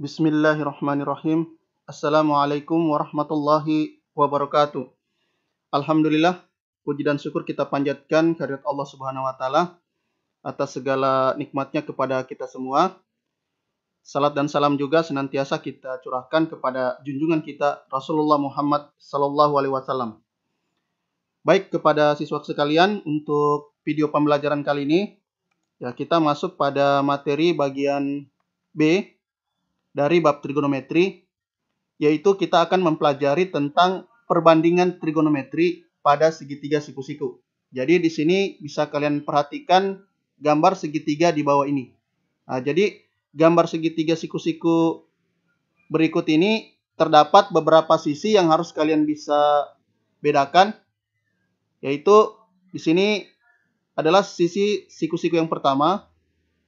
Bismillahirrahmanirrahim. Assalamualaikum warahmatullahi wabarakatuh. Alhamdulillah, puji dan syukur kita panjatkan kehadirat Allah Subhanahu wa taala atas segala nikmatnya kepada kita semua. Salat dan salam juga senantiasa kita curahkan kepada junjungan kita Rasulullah Muhammad sallallahu alaihi wasallam. Baik kepada siswa sekalian, untuk video pembelajaran kali ini ya kita masuk pada materi bagian B dari bab trigonometri, yaitu kita akan mempelajari tentang perbandingan trigonometri pada segitiga siku-siku. Jadi di sini bisa kalian perhatikan gambar segitiga di bawah ini. Nah, jadi gambar segitiga siku-siku berikut ini terdapat beberapa sisi yang harus kalian bisa bedakan, yaitu di sini adalah sisi siku-siku yang pertama,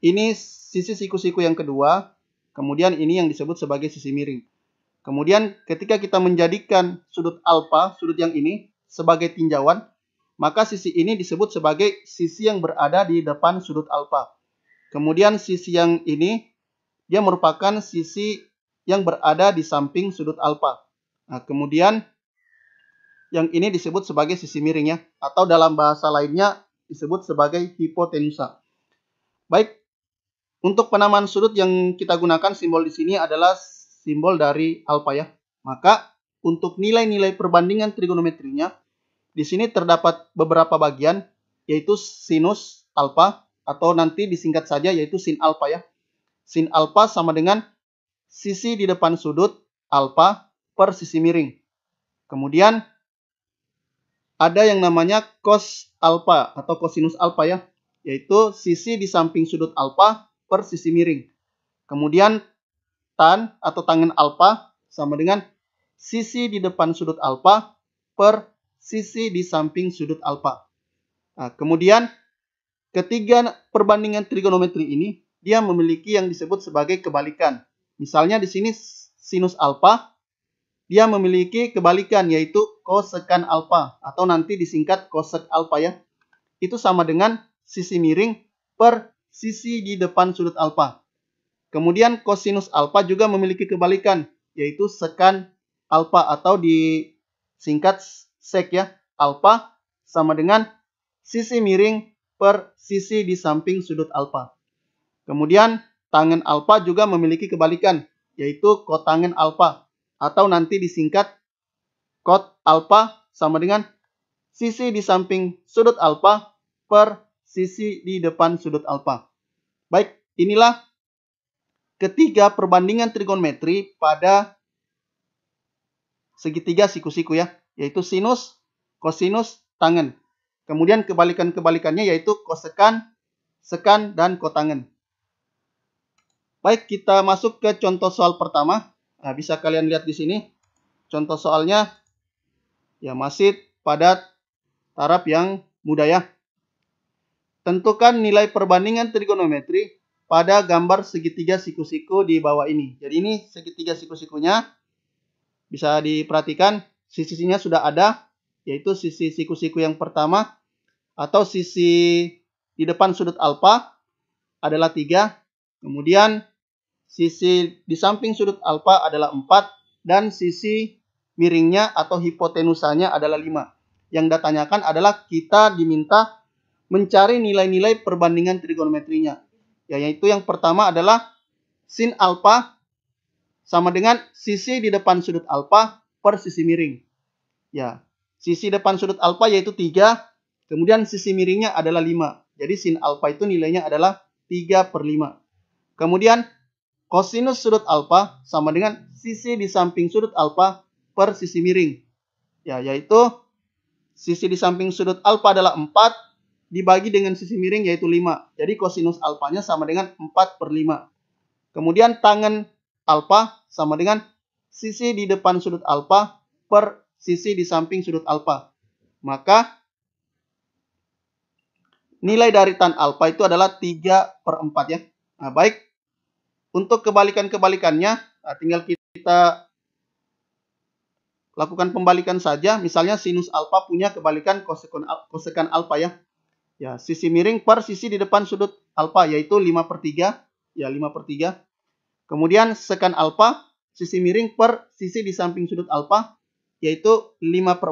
ini sisi siku-siku yang kedua, Kemudian ini yang disebut sebagai sisi miring. Kemudian ketika kita menjadikan sudut alfa, sudut yang ini sebagai tinjauan, maka sisi ini disebut sebagai sisi yang berada di depan sudut alfa. Kemudian sisi yang ini dia merupakan sisi yang berada di samping sudut alfa. Nah, kemudian yang ini disebut sebagai sisi miringnya, atau dalam bahasa lainnya disebut sebagai hipotenusa. Baik, untuk penamaan sudut yang kita gunakan simbol di sini adalah simbol dari alfa ya. Maka untuk nilai-nilai perbandingan trigonometrinya, di sini terdapat beberapa bagian yaitu sinus alfa atau nanti disingkat saja yaitu sin alfa ya. Sin alfa sama dengan sisi di depan sudut alfa per sisi miring. Kemudian ada yang namanya cos alfa atau cosinus alfa ya, yaitu sisi di samping sudut alfa per sisi miring. Kemudian tan atau tangen alfa sama dengan sisi di depan sudut alfa per sisi di samping sudut alfa. Nah, kemudian ketiga perbandingan trigonometri ini dia memiliki yang disebut sebagai kebalikan. Misalnya di sini sinus alfa dia memiliki kebalikan yaitu kosekan alfa atau nanti disingkat kosek alfa ya. Itu sama dengan sisi miring per sisi di depan sudut alfa. Kemudian kosinus alfa juga memiliki kebalikan, yaitu sekan alfa atau disingkat sek ya. Alfa sama dengan sisi miring per sisi di samping sudut alfa. Kemudian tangen alfa juga memiliki kebalikan, yaitu kotangen alfa atau nanti disingkat kot alfa sama dengan sisi di samping sudut alfa per sisi di depan sudut alfa. Baik, inilah ketiga perbandingan trigonometri pada segitiga siku-siku ya, yaitu sinus, kosinus, tangen. Kemudian kebalikan-kebalikannya yaitu kosekan, sekan, dan kotangen. Baik, kita masuk ke contoh soal pertama. Nah, bisa kalian lihat di sini. Contoh soalnya, ya masih pada taraf yang mudah ya. Tentukan nilai perbandingan trigonometri pada gambar segitiga siku-siku di bawah ini. Jadi ini segitiga siku-sikunya bisa diperhatikan sisi sisinya sudah ada yaitu sisi siku-siku yang pertama atau sisi di depan sudut alfa adalah 3, kemudian sisi di samping sudut alfa adalah 4 dan sisi miringnya atau hipotenusanya adalah 5. Yang kan adalah kita diminta mencari nilai-nilai perbandingan trigonometrinya. Ya, yaitu yang pertama adalah sin alfa sama dengan sisi di depan sudut alfa per sisi miring. Ya, sisi depan sudut alfa yaitu 3, kemudian sisi miringnya adalah 5. Jadi sin alfa itu nilainya adalah 3 per 5. Kemudian kosinus sudut alfa sama dengan sisi di samping sudut alfa per sisi miring. Ya, yaitu sisi di samping sudut alfa adalah 4, dibagi dengan sisi miring yaitu 5. Jadi kosinus alfanya sama dengan 4 per 5. Kemudian tangan alfa sama dengan sisi di depan sudut alfa per sisi di samping sudut alfa. Maka nilai dari tan alfa itu adalah 3 per 4 ya. Nah, baik. Untuk kebalikan-kebalikannya, nah, tinggal kita lakukan pembalikan saja. Misalnya sinus alfa punya kebalikan kosekan, alfa ya ya sisi miring per sisi di depan sudut alfa yaitu 5 per 3 ya 5 per 3 kemudian sekan alfa sisi miring per sisi di samping sudut alfa yaitu 5 per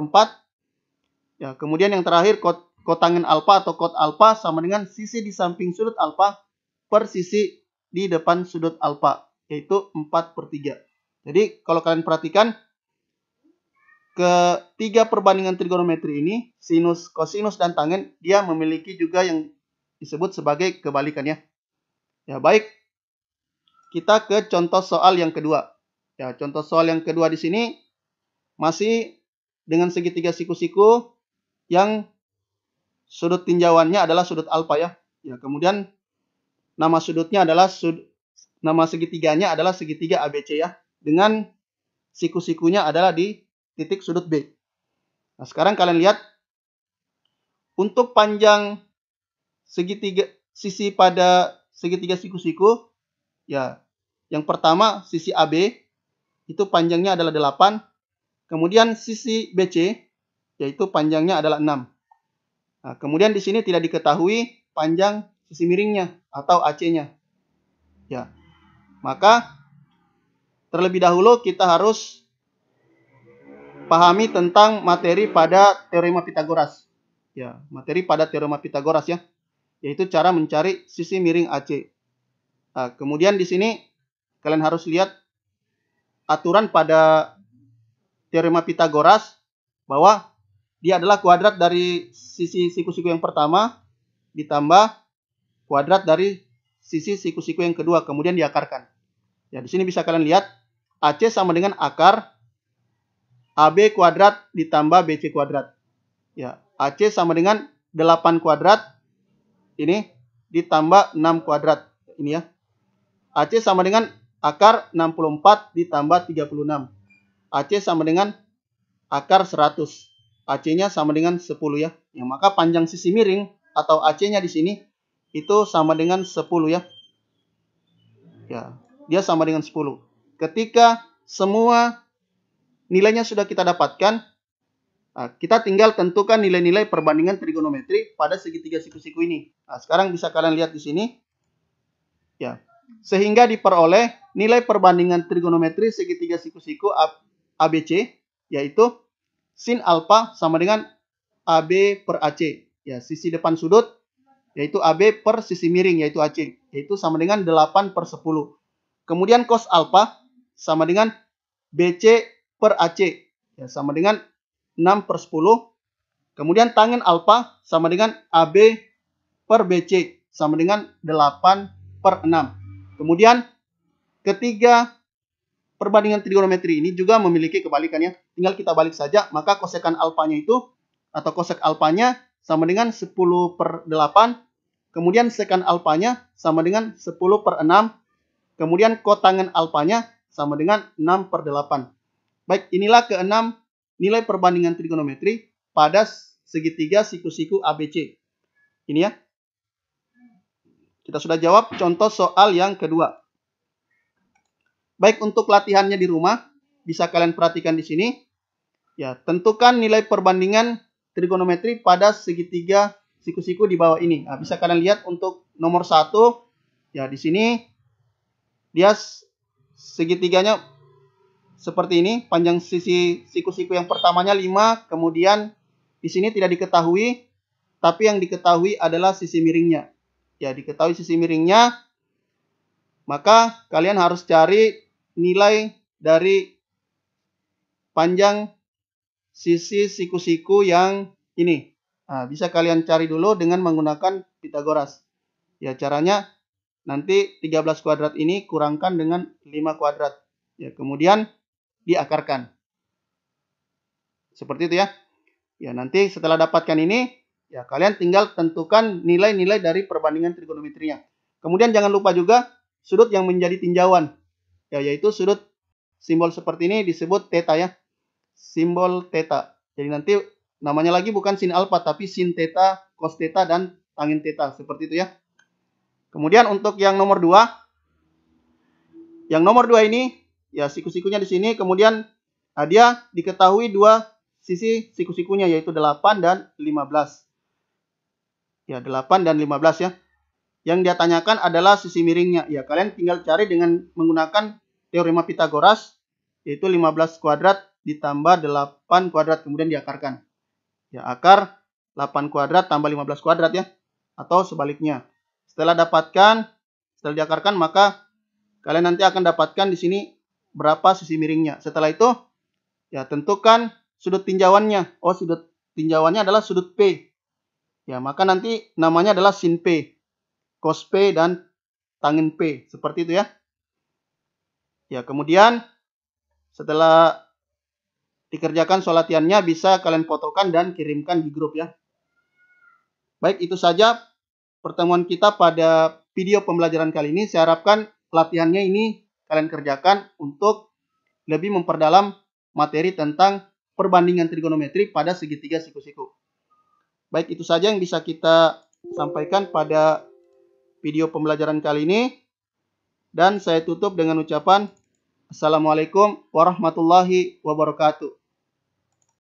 4 ya kemudian yang terakhir kot kotangan alfa atau kot alfa sama dengan sisi di samping sudut alfa per sisi di depan sudut alfa yaitu 4 per 3 jadi kalau kalian perhatikan ketiga perbandingan trigonometri ini, sinus, kosinus, dan tangen, dia memiliki juga yang disebut sebagai kebalikannya. Ya, baik. Kita ke contoh soal yang kedua. Ya, contoh soal yang kedua di sini masih dengan segitiga siku-siku yang sudut tinjauannya adalah sudut alfa ya. Ya, kemudian nama sudutnya adalah sud nama segitiganya adalah segitiga ABC ya. Dengan siku-sikunya adalah di titik sudut B. Nah, sekarang kalian lihat untuk panjang segitiga sisi pada segitiga siku-siku ya. Yang pertama sisi AB itu panjangnya adalah 8. Kemudian sisi BC yaitu panjangnya adalah 6. Nah, kemudian di sini tidak diketahui panjang sisi miringnya atau AC-nya. Ya. Maka terlebih dahulu kita harus pahami tentang materi pada teorema Pitagoras. Ya, materi pada teorema Pitagoras ya, yaitu cara mencari sisi miring AC. Nah, kemudian di sini kalian harus lihat aturan pada teorema Pitagoras bahwa dia adalah kuadrat dari sisi siku-siku yang pertama ditambah kuadrat dari sisi siku-siku yang kedua kemudian diakarkan. Ya, di sini bisa kalian lihat AC sama dengan akar AB kuadrat ditambah BC kuadrat. Ya, AC sama dengan 8 kuadrat ini ditambah 6 kuadrat ini ya. AC sama dengan akar 64 ditambah 36. AC sama dengan akar 100. AC-nya sama dengan 10 ya. ya. Maka panjang sisi miring atau AC-nya di sini itu sama dengan 10 ya. Ya, dia sama dengan 10. Ketika semua nilainya sudah kita dapatkan, Nah, kita tinggal tentukan nilai-nilai perbandingan trigonometri pada segitiga siku-siku ini. Nah, sekarang bisa kalian lihat di sini. Ya. Sehingga diperoleh nilai perbandingan trigonometri segitiga siku-siku ABC yaitu sin alfa sama dengan AB per AC. Ya, sisi depan sudut yaitu AB per sisi miring yaitu AC, yaitu sama dengan 8 per 10. Kemudian cos alfa sama dengan BC per AC ya, sama dengan 6 per 10. Kemudian tangen alfa sama dengan AB per BC sama dengan 8 per 6. Kemudian ketiga perbandingan trigonometri ini juga memiliki kebalikannya. Tinggal kita balik saja, maka kosekan alfanya itu atau kosek alfanya sama dengan 10 per 8. Kemudian sekan alfanya sama dengan 10 per 6. Kemudian kotangan alfanya sama dengan 6 per 8. Baik, inilah keenam nilai perbandingan trigonometri pada segitiga siku-siku ABC. Ini ya. Kita sudah jawab contoh soal yang kedua. Baik, untuk latihannya di rumah, bisa kalian perhatikan di sini. Ya, tentukan nilai perbandingan trigonometri pada segitiga siku-siku di bawah ini. Nah, bisa kalian lihat untuk nomor satu, ya di sini, dia segitiganya seperti ini, panjang sisi siku-siku yang pertamanya 5, kemudian di sini tidak diketahui, tapi yang diketahui adalah sisi miringnya. Ya, diketahui sisi miringnya, maka kalian harus cari nilai dari panjang sisi siku-siku yang ini. Nah, bisa kalian cari dulu dengan menggunakan Pitagoras. Ya, caranya nanti 13 kuadrat ini kurangkan dengan 5 kuadrat. Ya, kemudian diakarkan. Seperti itu ya. Ya, nanti setelah dapatkan ini, ya kalian tinggal tentukan nilai-nilai dari perbandingan trigonometrinya. Kemudian jangan lupa juga sudut yang menjadi tinjauan. Ya, yaitu sudut simbol seperti ini disebut teta ya. Simbol teta. Jadi nanti namanya lagi bukan sin alfa tapi sin teta, cos teta, dan tangen teta. seperti itu ya. Kemudian untuk yang nomor 2 yang nomor dua ini ya siku-sikunya di sini kemudian nah, dia diketahui dua sisi siku-sikunya yaitu 8 dan 15 ya 8 dan 15 ya yang dia tanyakan adalah sisi miringnya ya kalian tinggal cari dengan menggunakan teorema Pitagoras yaitu 15 kuadrat ditambah 8 kuadrat kemudian diakarkan ya akar 8 kuadrat tambah 15 kuadrat ya atau sebaliknya setelah dapatkan setelah diakarkan maka kalian nanti akan dapatkan di sini berapa sisi miringnya. Setelah itu, ya tentukan sudut tinjauannya. Oh, sudut tinjauannya adalah sudut P. Ya, maka nanti namanya adalah sin P. Cos P dan tangen P. Seperti itu ya. Ya, kemudian setelah dikerjakan soal latihannya bisa kalian fotokan dan kirimkan di grup ya. Baik, itu saja pertemuan kita pada video pembelajaran kali ini. Saya harapkan latihannya ini kalian kerjakan untuk lebih memperdalam materi tentang perbandingan trigonometri pada segitiga siku-siku. Baik, itu saja yang bisa kita sampaikan pada video pembelajaran kali ini. Dan saya tutup dengan ucapan Assalamualaikum warahmatullahi wabarakatuh.